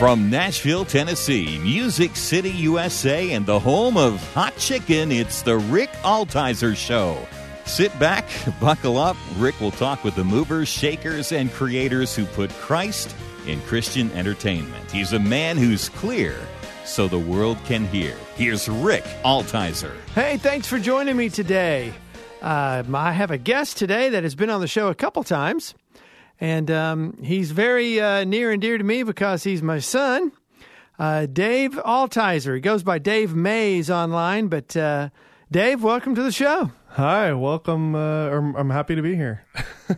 From Nashville, Tennessee, Music City, USA, and the home of hot chicken, it's the Rick Altizer Show. Sit back, buckle up. Rick will talk with the movers, shakers, and creators who put Christ in Christian entertainment. He's a man who's clear so the world can hear. Here's Rick Altizer. Hey, thanks for joining me today. Uh, I have a guest today that has been on the show a couple times. And um, he's very uh, near and dear to me because he's my son, uh, Dave Altizer. He goes by Dave Mays online. But uh, Dave, welcome to the show. Hi, welcome. I'm, uh, I'm happy to be here.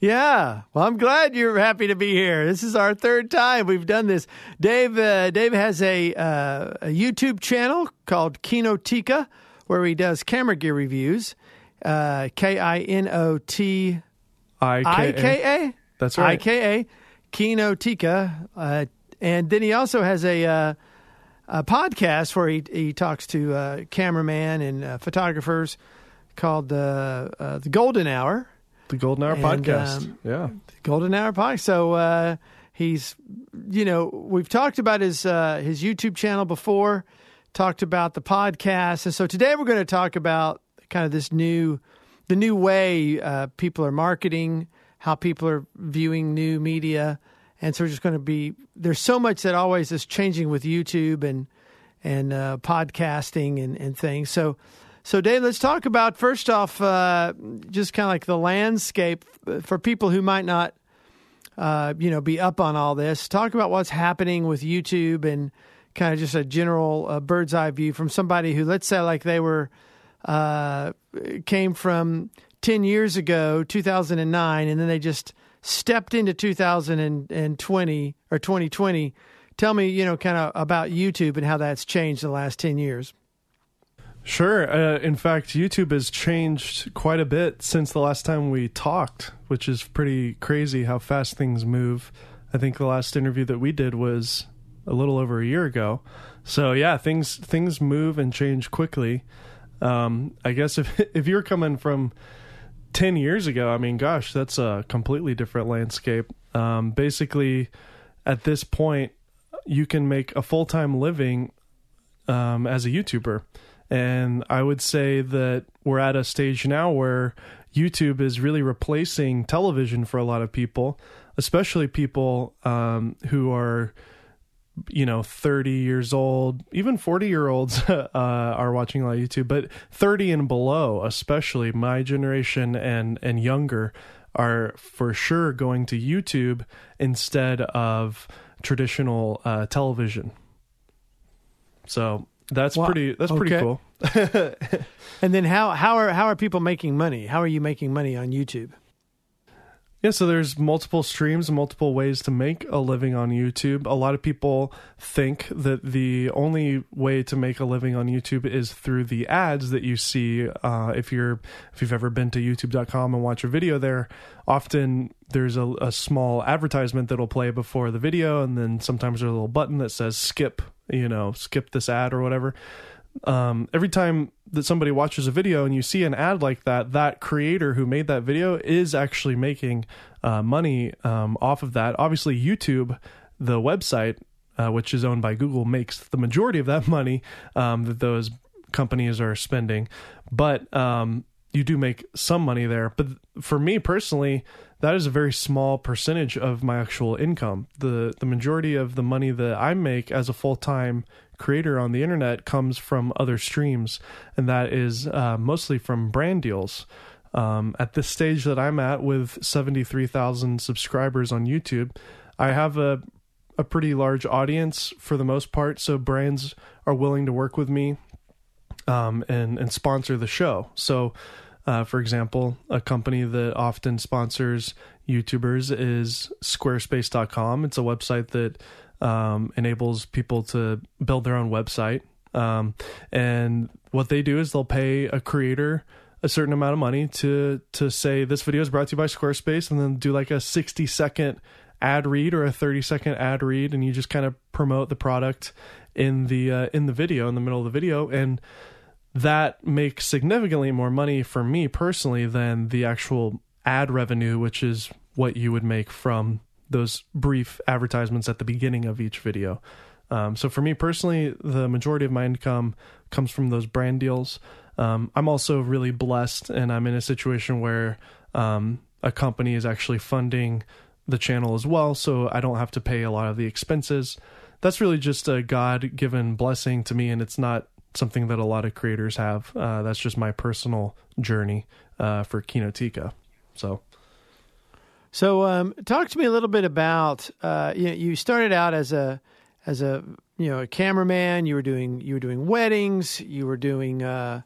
yeah, well, I'm glad you're happy to be here. This is our third time we've done this. Dave, uh, Dave has a, uh, a YouTube channel called Kinotika where he does camera gear reviews. K I N O T I K A. That's right. I K A. Kino Tika, uh, and then he also has a, uh, a podcast where he he talks to uh, cameraman and uh, photographers called uh, the Golden Hour. The Golden Hour and, podcast. Um, yeah. Golden Hour podcast. So uh, he's you know we've talked about his his YouTube channel before, talked about the podcast, and so today we're going to talk about kind of this new the new way uh, people are marketing, how people are viewing new media, and so we're just going to be there's so much that always is changing with YouTube and and uh, podcasting and, and things. So, so Dave, let's talk about first off, uh, just kind of like the landscape uh, for people who might not, uh, you know, be up on all this. Talk about what's happening with YouTube and kind of just a general uh, bird's eye view from somebody who, let's say, like they were uh, came from 10 years ago, 2009, and then they just stepped into 2020 or 2020. Tell me, you know, kind of about YouTube and how that's changed in the last 10 years. Sure. Uh, in fact, YouTube has changed quite a bit since the last time we talked, which is pretty crazy how fast things move. I think the last interview that we did was a little over a year ago. So yeah, things things move and change quickly um, I guess if if you're coming from ten years ago, I mean, gosh, that's a completely different landscape. Um, basically, at this point, you can make a full time living um, as a YouTuber, and I would say that we're at a stage now where YouTube is really replacing television for a lot of people, especially people um, who are you know 30 years old even 40 year olds uh, are watching a lot of youtube but 30 and below especially my generation and and younger are for sure going to youtube instead of traditional uh, television so that's pretty that's pretty cool and then how how are how are people making money how are you making money on youtube yeah, so there's multiple streams, multiple ways to make a living on YouTube. A lot of people think that the only way to make a living on YouTube is through the ads that you see. Uh, if you're if you've ever been to YouTube.com and watch a video there, often there's a, a small advertisement that'll play before the video, and then sometimes there's a little button that says skip, you know, skip this ad or whatever um, every time that somebody watches a video and you see an ad like that, that creator who made that video is actually making uh, money um, off of that. Obviously, YouTube, the website, uh, which is owned by Google, makes the majority of that money um, that those companies are spending. But um, you do make some money there. But for me personally, that is a very small percentage of my actual income. The the majority of the money that I make as a full time creator on the internet comes from other streams, and that is uh, mostly from brand deals. Um, at this stage that I'm at with 73,000 subscribers on YouTube, I have a a pretty large audience for the most part, so brands are willing to work with me um, and and sponsor the show. So, uh, for example, a company that often sponsors YouTubers is Squarespace.com. It's a website that um, enables people to build their own website. Um, and what they do is they'll pay a creator a certain amount of money to to say this video is brought to you by Squarespace, and then do like a sixty second ad read or a thirty second ad read, and you just kind of promote the product in the uh, in the video in the middle of the video, and that makes significantly more money for me personally than the actual ad revenue, which is what you would make from those brief advertisements at the beginning of each video. Um, so for me personally, the majority of my income comes from those brand deals. Um, I'm also really blessed, and I'm in a situation where um, a company is actually funding the channel as well, so I don't have to pay a lot of the expenses. That's really just a God given blessing to me, and it's not something that a lot of creators have. Uh, that's just my personal journey uh, for Kinotika. So so, um, talk to me a little bit about uh, you, know, you started out as a as a you know a cameraman. You were doing you were doing weddings. You were doing uh,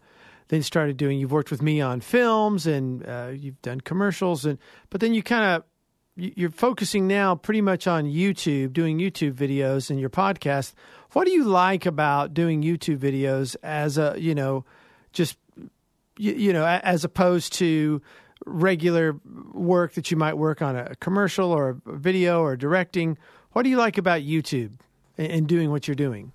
then started doing. You've worked with me on films and uh, you've done commercials and but then you kind of you're focusing now pretty much on YouTube, doing YouTube videos and your podcast. What do you like about doing YouTube videos as a you know just you, you know as opposed to regular work that you might work on a commercial or a video or directing. What do you like about YouTube and doing what you're doing?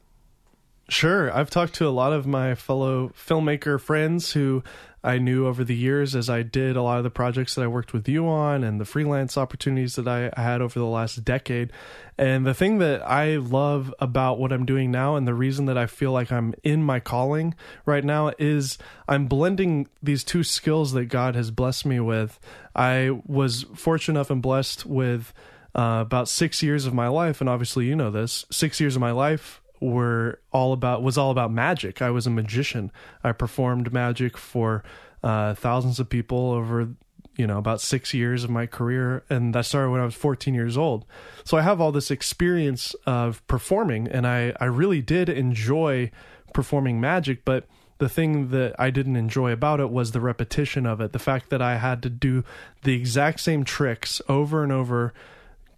Sure. I've talked to a lot of my fellow filmmaker friends who I knew over the years as I did a lot of the projects that I worked with you on and the freelance opportunities that I had over the last decade. And the thing that I love about what I'm doing now and the reason that I feel like I'm in my calling right now is I'm blending these two skills that God has blessed me with. I was fortunate enough and blessed with. Uh, about six years of my life, and obviously you know this, six years of my life were all about was all about magic. I was a magician. I performed magic for uh, thousands of people over you know about six years of my career, and that started when I was 14 years old. So I have all this experience of performing, and I I really did enjoy performing magic, but the thing that I didn't enjoy about it was the repetition of it. The fact that I had to do the exact same tricks over and over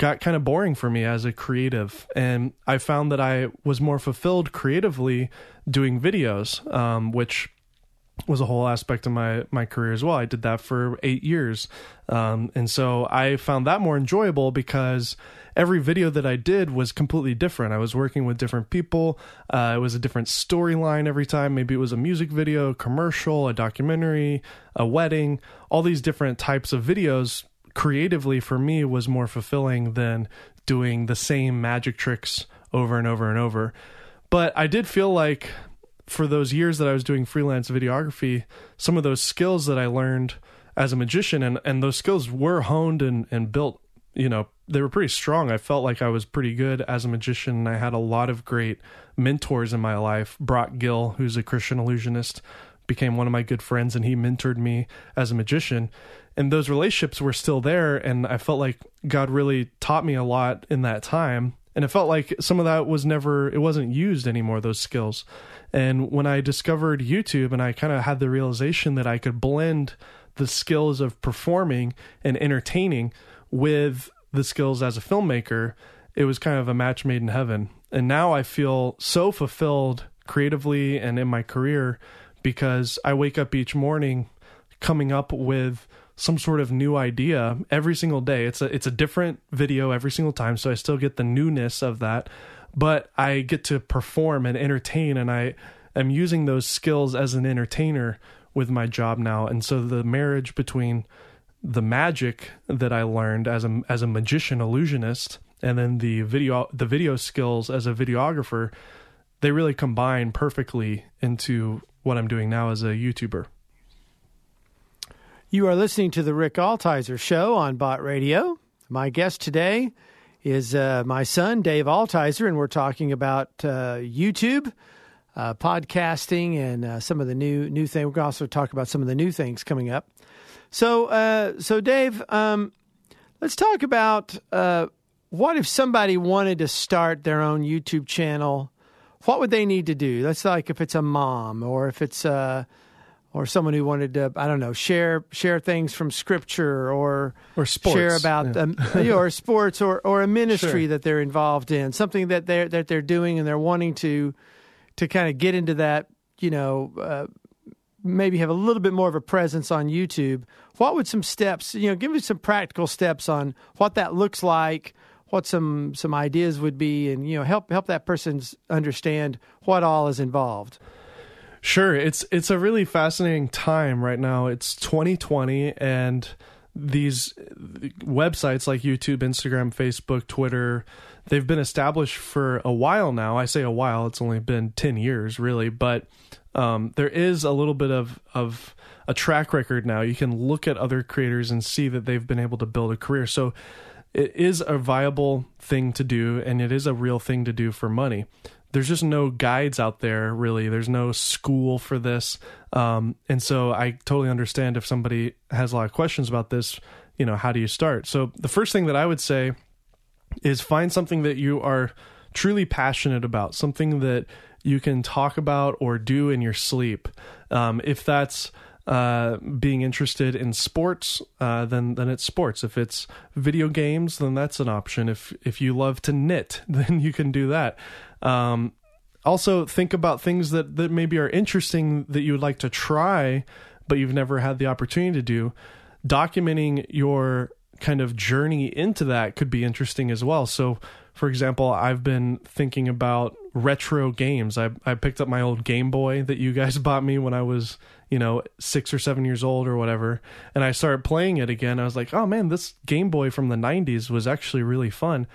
got kind of boring for me as a creative. And I found that I was more fulfilled creatively doing videos, um, which was a whole aspect of my my career as well. I did that for eight years, um, and so I found that more enjoyable because every video that I did was completely different. I was working with different people. Uh, it was a different storyline every time. Maybe it was a music video, a commercial, a documentary, a wedding. All these different types of videos creatively for me was more fulfilling than doing the same magic tricks over and over and over. But I did feel like for those years that I was doing freelance videography, some of those skills that I learned as a magician and, and those skills were honed and, and built, you know, they were pretty strong. I felt like I was pretty good as a magician. I had a lot of great mentors in my life. Brock Gill, who's a Christian illusionist, became one of my good friends and he mentored me as a magician and those relationships were still there and i felt like god really taught me a lot in that time and it felt like some of that was never it wasn't used anymore those skills and when i discovered youtube and i kind of had the realization that i could blend the skills of performing and entertaining with the skills as a filmmaker it was kind of a match made in heaven and now i feel so fulfilled creatively and in my career because i wake up each morning coming up with some sort of new idea every single day. It's a it's a different video every single time, so I still get the newness of that, but I get to perform and entertain and I am using those skills as an entertainer with my job now. And so the marriage between the magic that I learned as a as a magician illusionist and then the video the video skills as a videographer, they really combine perfectly into what I'm doing now as a YouTuber. You are listening to the Rick Altizer Show on Bot Radio. My guest today is uh, my son, Dave Altizer, and we're talking about uh, YouTube, uh, podcasting, and uh, some of the new new things. We're going to also talk about some of the new things coming up. So, uh, so Dave, um, let's talk about uh, what if somebody wanted to start their own YouTube channel. What would they need to do? That's like if it's a mom or if it's a or someone who wanted to I don't know share share things from scripture or or sports. share about yeah. um, or sports or or a ministry sure. that they're involved in something that they're that they're doing and they're wanting to to kind of get into that you know uh, maybe have a little bit more of a presence on YouTube what would some steps you know give me some practical steps on what that looks like what some some ideas would be and you know help help that person understand what all is involved Sure, it's it's a really fascinating time right now. It's 2020 and these websites like YouTube, Instagram, Facebook, Twitter, they've been established for a while now. I say a while, it's only been 10 years really, but um, there is a little bit of of a track record now. You can look at other creators and see that they've been able to build a career. So it is a viable thing to do and it is a real thing to do for money there's just no guides out there really there's no school for this um, and so i totally understand if somebody has a lot of questions about this you know how do you start so the first thing that i would say is find something that you are truly passionate about something that you can talk about or do in your sleep um, if that's uh, being interested in sports, uh, then then it's sports. If it's video games, then that's an option. If if you love to knit, then you can do that. Um, also, think about things that, that maybe are interesting that you would like to try, but you've never had the opportunity to do. Documenting your kind of journey into that could be interesting as well. So, for example, I've been thinking about retro games. I, I picked up my old Game Boy that you guys bought me when I was, you know, six or seven years old or whatever. And I started playing it again. I was like, oh man, this Game Boy from the 90s was actually really fun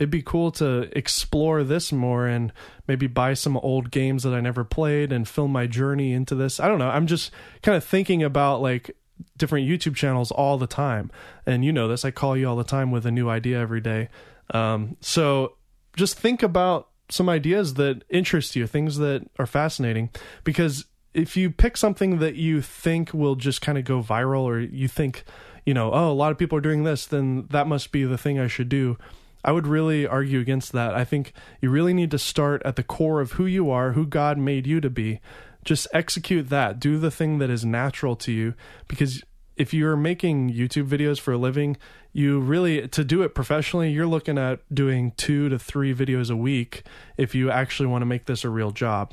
it'd be cool to explore this more and maybe buy some old games that I never played and film my journey into this. I don't know. I'm just kind of thinking about like different YouTube channels all the time. And you know this, I call you all the time with a new idea every day. Um, so just think about some ideas that interest you, things that are fascinating, because if you pick something that you think will just kind of go viral or you think, you know, oh, a lot of people are doing this, then that must be the thing I should do I would really argue against that. I think you really need to start at the core of who you are, who God made you to be. Just execute that. Do the thing that is natural to you because if you're making YouTube videos for a living, you really to do it professionally, you're looking at doing 2 to 3 videos a week if you actually want to make this a real job.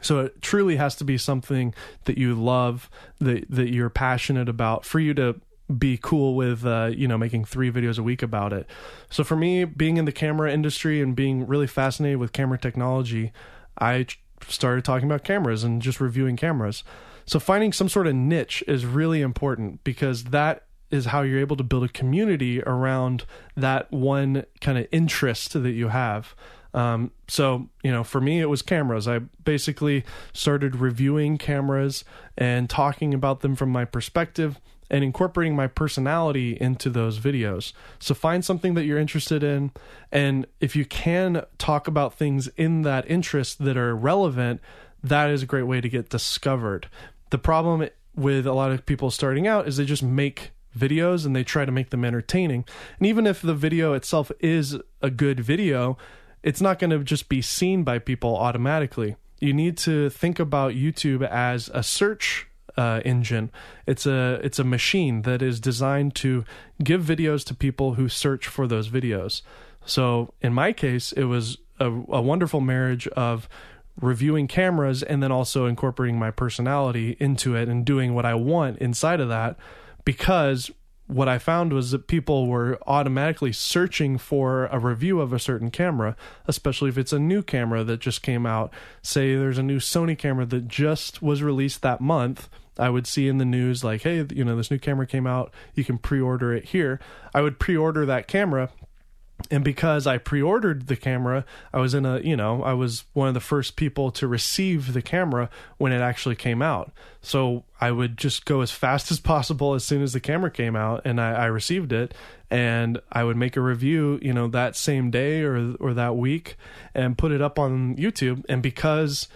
So it truly has to be something that you love, that that you're passionate about for you to be cool with uh, you know making three videos a week about it. So for me, being in the camera industry and being really fascinated with camera technology, I started talking about cameras and just reviewing cameras. So finding some sort of niche is really important because that is how you're able to build a community around that one kind of interest that you have. Um, so, you know, for me, it was cameras. I basically started reviewing cameras and talking about them from my perspective and incorporating my personality into those videos. So find something that you're interested in. And if you can talk about things in that interest that are relevant, that is a great way to get discovered. The problem with a lot of people starting out is they just make videos and they try to make them entertaining. And even if the video itself is a good video, it's not going to just be seen by people automatically. You need to think about YouTube as a search uh, engine. It's a it's a machine that is designed to give videos to people who search for those videos. So in my case, it was a, a wonderful marriage of reviewing cameras and then also incorporating my personality into it and doing what I want inside of that because what I found was that people were automatically searching for a review of a certain camera, especially if it's a new camera that just came out. Say there's a new Sony camera that just was released that month. I would see in the news like, hey, you know, this new camera came out. You can pre-order it here. I would pre-order that camera and because I pre-ordered the camera, I was in a you know I was one of the first people to receive the camera when it actually came out. So I would just go as fast as possible as soon as the camera came out and I, I received it, and I would make a review you know that same day or or that week and put it up on YouTube. And because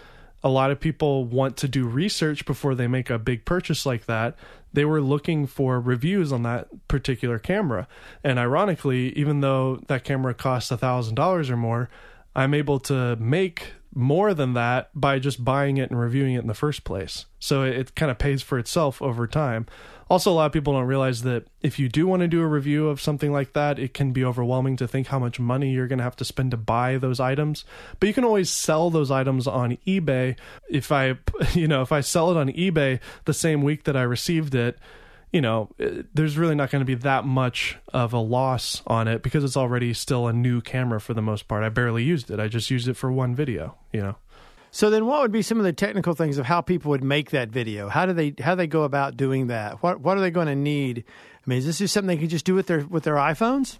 a lot of people want to do research before they make a big purchase like that. They were looking for reviews on that particular camera. And ironically, even though that camera costs $1,000 or more, I'm able to make more than that by just buying it and reviewing it in the first place. So it, it kind of pays for itself over time. Also, a lot of people don't realize that if you do want to do a review of something like that, it can be overwhelming to think how much money you're going to have to spend to buy those items. But you can always sell those items on eBay. If I, you know, if I sell it on eBay the same week that I received it, you know, eh, there's really not going to be that much of a loss on it because it's already still a new camera for the most part. I barely used it. I just used it for one video, you know. So then, what would be some of the technical things of how people would make that video? How do they how do they go about doing that? What what are they going to need? I mean, is this just something they can just do with their with their iPhones?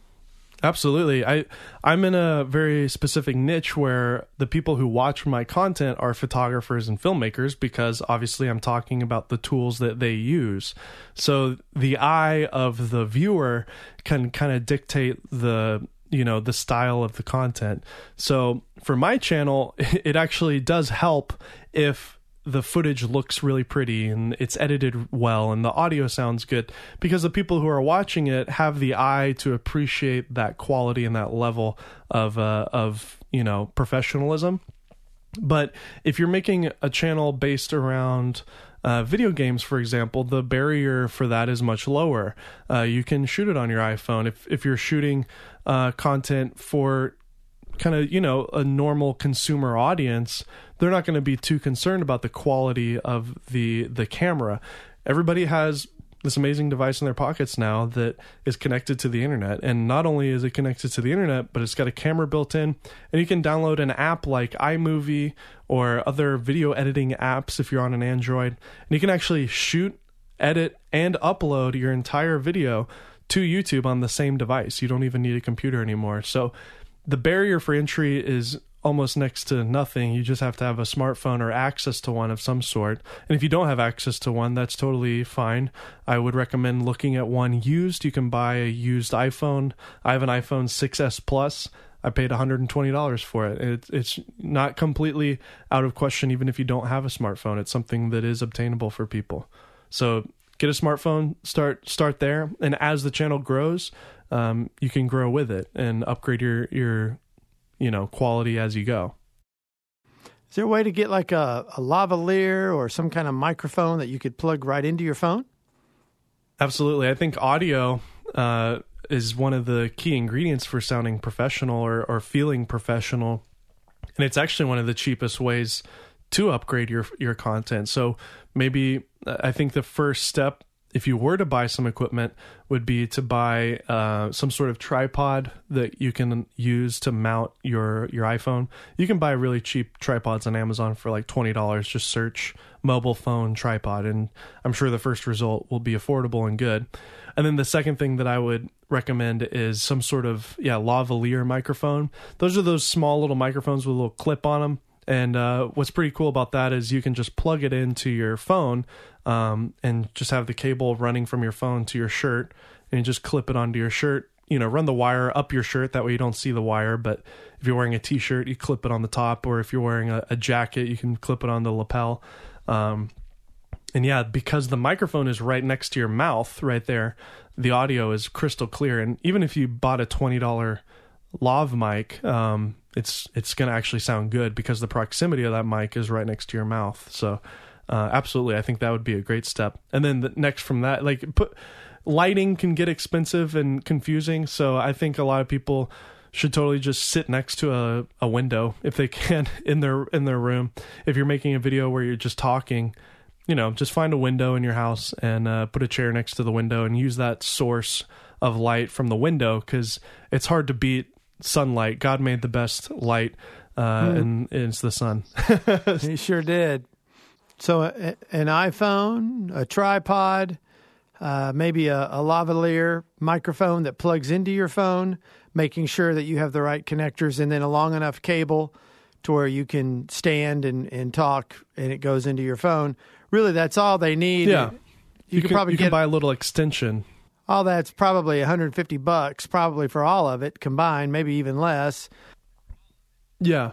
Absolutely. I I'm in a very specific niche where the people who watch my content are photographers and filmmakers because obviously I'm talking about the tools that they use. So the eye of the viewer can kind of dictate the you know the style of the content so for my channel it actually does help if the footage looks really pretty and it's edited well and the audio sounds good because the people who are watching it have the eye to appreciate that quality and that level of uh, of you know professionalism but if you're making a channel based around uh, video games, for example, the barrier for that is much lower. Uh, you can shoot it on your iPhone. If if you're shooting uh, content for kind of you know a normal consumer audience they're not going to be too concerned about the quality of the the camera everybody has this amazing device in their pockets now that is connected to the internet. And not only is it connected to the internet, but it's got a camera built in. And you can download an app like iMovie or other video editing apps if you're on an Android. And you can actually shoot, edit, and upload your entire video to YouTube on the same device. You don't even need a computer anymore. So the barrier for entry is almost next to nothing. You just have to have a smartphone or access to one of some sort. And if you don't have access to one, that's totally fine. I would recommend looking at one used. You can buy a used iPhone. I have an iPhone 6S Plus. I paid $120 for it. it. It's not completely out of question, even if you don't have a smartphone. It's something that is obtainable for people. So get a smartphone, start start there, and as the channel grows, um, you can grow with it and upgrade your your you know quality as you go. Is there a way to get like a, a lavalier or some kind of microphone that you could plug right into your phone? Absolutely. I think audio uh, is one of the key ingredients for sounding professional or, or feeling professional. And it's actually one of the cheapest ways to upgrade your your content. So maybe uh, I think the first step if you were to buy some equipment would be to buy uh, some sort of tripod that you can use to mount your your iphone you can buy really cheap tripods on amazon for like $20 just search mobile phone tripod and i'm sure the first result will be affordable and good and then the second thing that i would recommend is some sort of yeah lavalier microphone those are those small little microphones with a little clip on them and uh, what's pretty cool about that is you can just plug it into your phone um, and just have the cable running from your phone to your shirt and you just clip it onto your shirt. You know, run the wire up your shirt. That way you don't see the wire. But if you're wearing a t shirt, you clip it on the top. Or if you're wearing a, a jacket, you can clip it on the lapel. Um, and yeah, because the microphone is right next to your mouth right there, the audio is crystal clear. And even if you bought a $20 lav mic, um, it's it's going to actually sound good because the proximity of that mic is right next to your mouth. So, uh, absolutely, I think that would be a great step. And then the next from that, like put lighting can get expensive and confusing. So I think a lot of people should totally just sit next to a, a window if they can in their in their room. If you're making a video where you're just talking, you know, just find a window in your house and uh, put a chair next to the window and use that source of light from the window because it's hard to beat sunlight. God made the best light, uh, mm. and it's the sun. he sure did. So, uh, a, an iPhone, a tripod, uh, maybe a, a lavalier microphone that plugs into your phone, making sure that you have the right connectors, and then a long enough cable to where you can stand and, and talk and it goes into your phone. Really, that's all they need. Yeah. You, you can, can, probably you get, can buy a little extension all that's probably 150 bucks probably for all of it combined maybe even less yeah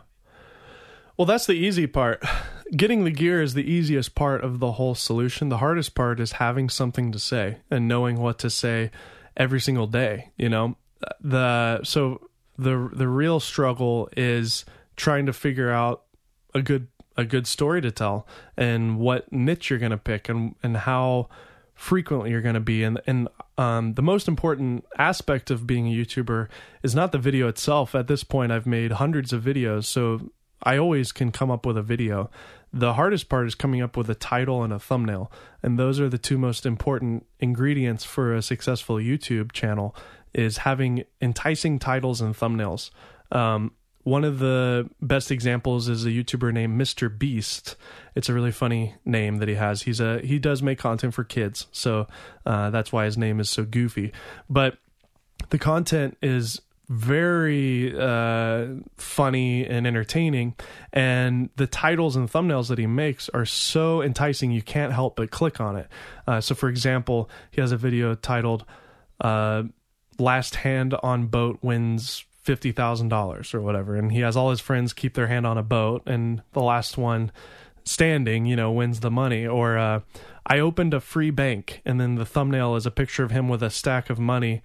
well that's the easy part getting the gear is the easiest part of the whole solution the hardest part is having something to say and knowing what to say every single day you know the so the the real struggle is trying to figure out a good a good story to tell and what niche you're going to pick and and how frequently you're going to be and and um, the most important aspect of being a youtuber is not the video itself at this point i've made hundreds of videos so i always can come up with a video the hardest part is coming up with a title and a thumbnail and those are the two most important ingredients for a successful youtube channel is having enticing titles and thumbnails um, one of the best examples is a YouTuber named Mr. Beast. It's a really funny name that he has. He's a he does make content for kids, so uh, that's why his name is so goofy. But the content is very uh, funny and entertaining, and the titles and thumbnails that he makes are so enticing you can't help but click on it. Uh, so, for example, he has a video titled uh, "Last Hand on Boat Wins fifty thousand dollars or whatever, and he has all his friends keep their hand on a boat, and the last one standing, you know, wins the money. Or uh, I opened a free bank, and then the thumbnail is a picture of him with a stack of money,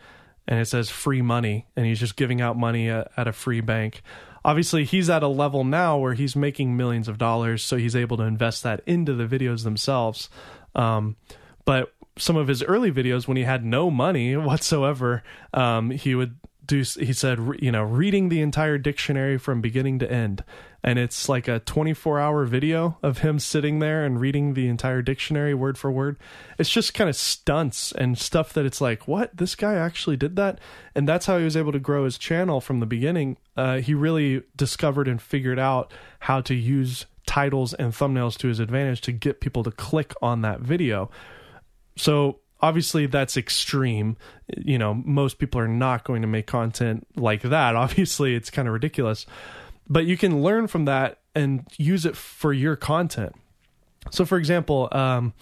and it says free money, and he's just giving out money at, uh, at a free bank. Obviously, he's at a level now where he's making millions of dollars, so he's able to invest that into the videos themselves. Um, but some of his early videos when he had no money whatsoever um, he would do he said you know reading the entire dictionary from beginning to end and it's like a 24 hour video of him sitting there and reading the entire dictionary word for word it's just kind of stunts and stuff that it's like what this guy actually did that and that's how he was able to grow his channel from the beginning uh, he really discovered and figured out how to use titles and thumbnails to his advantage to get people to click on that video so obviously that's extreme you know most people are not going to make content like that obviously it's kind of ridiculous but you can learn from that and use it for your content so for example um,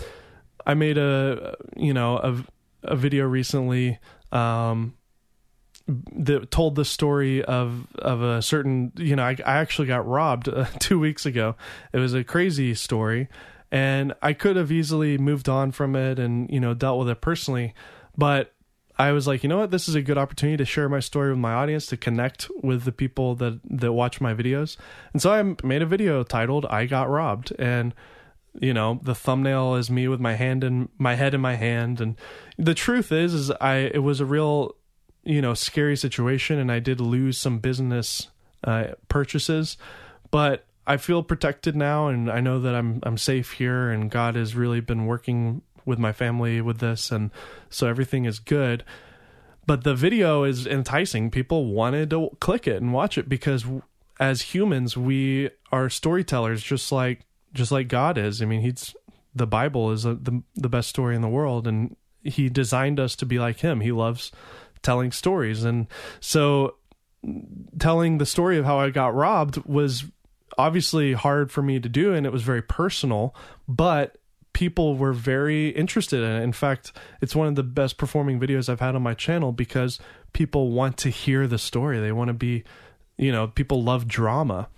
i made a you know a, a video recently um, that told the story of of a certain you know i, I actually got robbed uh, two weeks ago it was a crazy story and I could have easily moved on from it and you know dealt with it personally, but I was like, you know what, this is a good opportunity to share my story with my audience to connect with the people that that watch my videos, and so I made a video titled "I Got Robbed" and you know the thumbnail is me with my hand in my head in my hand and the truth is is i it was a real you know scary situation and i did lose some business uh, purchases but I feel protected now, and I know that I'm I'm safe here, and God has really been working with my family with this, and so everything is good. But the video is enticing. People wanted to click it and watch it because, as humans, we are storytellers, just like just like God is. I mean, He's the Bible is a, uh, the the best story in the world, and He designed us to be like Him. He loves telling stories, and so mm, telling the story of how I got robbed was obviously hard for me to do and it was very personal, but people were very interested in it. In fact, it's one of the best performing videos I've had on my channel because people want to hear the story. They want to be, you know, people love drama.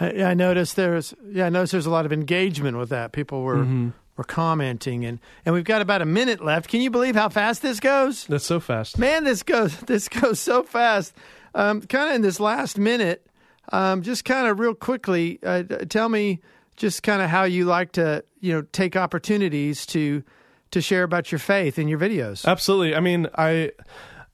I, I noticed there's yeah, I noticed there's a lot of engagement with that. People were mm-hmm. were commenting and and we've got about a minute left. Can you believe how fast this goes? That's so fast. Man, this goes this goes so fast. Um, kind of in this last minute, um, just kind of real quickly, uh, tell me just kind of how you like to, you know, take opportunities to to share about your faith in your videos. Absolutely. I mean, I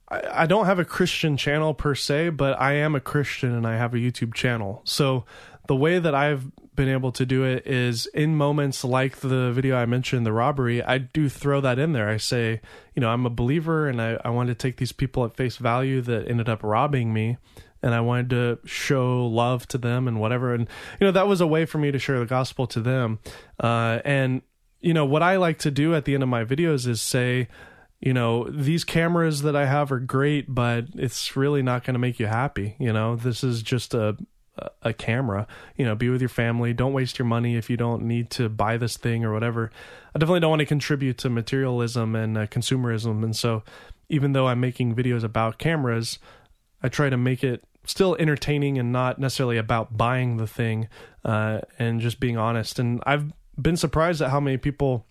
I don't have a Christian channel per se, but I am a Christian and I have a YouTube channel. So the way that I've been able to do it is in moments like the video I mentioned, the robbery, I do throw that in there. I say, you know, I'm a believer and I, I want to take these people at face value that ended up robbing me and I wanted to show love to them and whatever. And, you know, that was a way for me to share the gospel to them. Uh, and, you know, what I like to do at the end of my videos is say, you know, these cameras that I have are great, but it's really not going to make you happy. You know, this is just a, a camera. You know, be with your family. Don't waste your money if you don't need to buy this thing or whatever. I definitely don't want to contribute to materialism and uh, consumerism. And so, even though I'm making videos about cameras, I try to make it still entertaining and not necessarily about buying the thing uh, and just being honest. And I've been surprised at how many people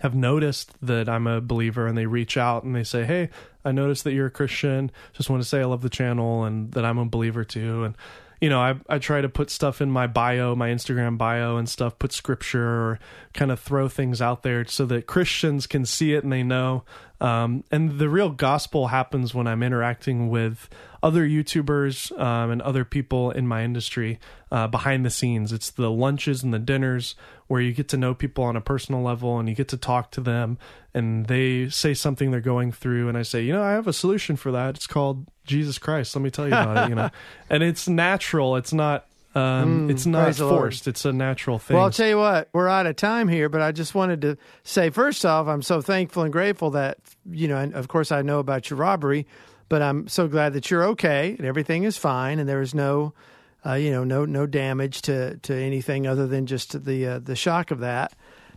have noticed that I'm a believer and they reach out and they say, Hey, I noticed that you're a Christian. Just want to say I love the channel and that I'm a believer too. And, you know, I, I try to put stuff in my bio, my Instagram bio and stuff, put scripture or kind of throw things out there so that Christians can see it and they know um, and the real gospel happens when I'm interacting with other YouTubers um, and other people in my industry uh, behind the scenes. It's the lunches and the dinners where you get to know people on a personal level and you get to talk to them and they say something they're going through. And I say, you know, I have a solution for that. It's called Jesus Christ. Let me tell you about it, you know. And it's natural. It's not um, mm, it's not forced. It's a natural thing. Well, I'll tell you what, we're out of time here, but I just wanted to say first off, I'm so thankful and grateful that, you know, and of course I know about your robbery, but I'm so glad that you're okay and everything is fine and there is no, uh, you know, no, no damage to, to anything other than just the, uh, the shock of that.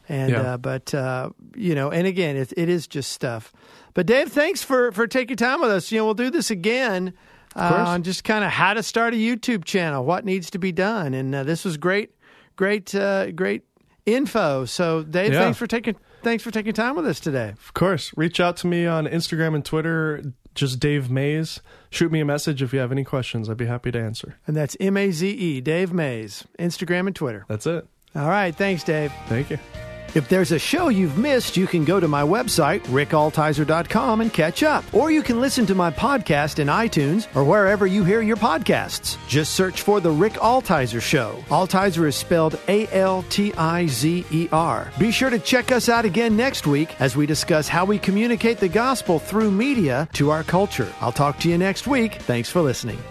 And, yeah. uh, but, uh, you know, and again, it, it is just stuff. But Dave, thanks for, for taking time with us. You know, we'll do this again uh, on just kind of how to start a YouTube channel, what needs to be done. And uh, this was great, great, uh, great info. So, Dave, yeah. thanks for taking thanks for taking time with us today. Of course, reach out to me on Instagram and Twitter. Just Dave Mays. Shoot me a message if you have any questions. I'd be happy to answer. And that's M A Z E, Dave Mays, Instagram and Twitter. That's it. All right. Thanks, Dave. Thank you. If there's a show you've missed, you can go to my website, rickaltizer.com, and catch up. Or you can listen to my podcast in iTunes or wherever you hear your podcasts. Just search for The Rick Altizer Show. Altizer is spelled A L T I Z E R. Be sure to check us out again next week as we discuss how we communicate the gospel through media to our culture. I'll talk to you next week. Thanks for listening.